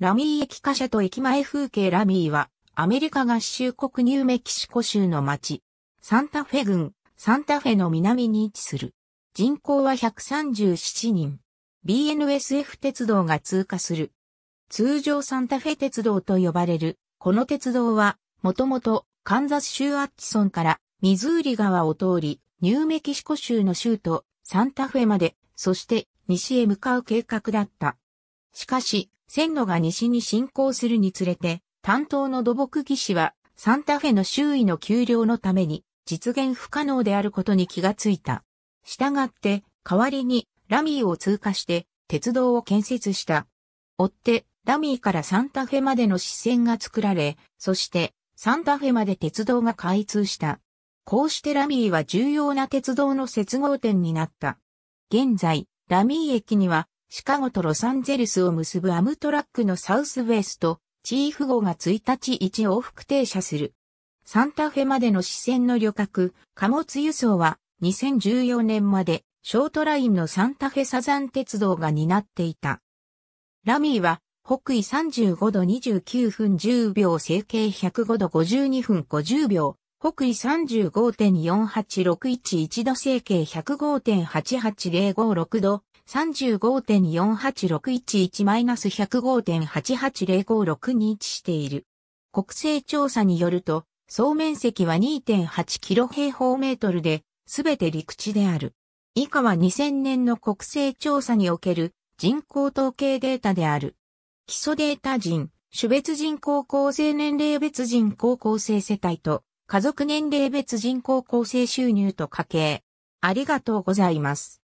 ラミー駅貨車と駅前風景ラミーは、アメリカ合衆国ニューメキシコ州の町、サンタフェ郡、サンタフェの南に位置する。人口は137人。BNSF 鉄道が通過する。通常サンタフェ鉄道と呼ばれる、この鉄道は、もともと、カンザス州アッチソンから、ミズーリ川を通り、ニューメキシコ州の州都、サンタフェまで、そして、西へ向かう計画だった。しかし、線路が西に進行するにつれて、担当の土木技師はサンタフェの周囲の丘陵のために実現不可能であることに気がついた。したがって、代わりにラミーを通過して鉄道を建設した。追って、ラミーからサンタフェまでの支線が作られ、そしてサンタフェまで鉄道が開通した。こうしてラミーは重要な鉄道の接合点になった。現在、ラミー駅にはシカゴとロサンゼルスを結ぶアムトラックのサウスウェスト、チーフ号が1日1往復停車する。サンタフェまでの支線の旅客、貨物輸送は2014年までショートラインのサンタフェサザン鉄道が担っていた。ラミーは北緯35度29分10秒整形105度52分50秒、北緯35.48611度整形105.88056度、35.48611-105.88056に位置している。国勢調査によると、総面積は2.8キロ平方メートルで、すべて陸地である。以下は2000年の国勢調査における人口統計データである。基礎データ人、種別人口構成年齢別人口構成世帯と、家族年齢別人口構成収入と家計。ありがとうございます。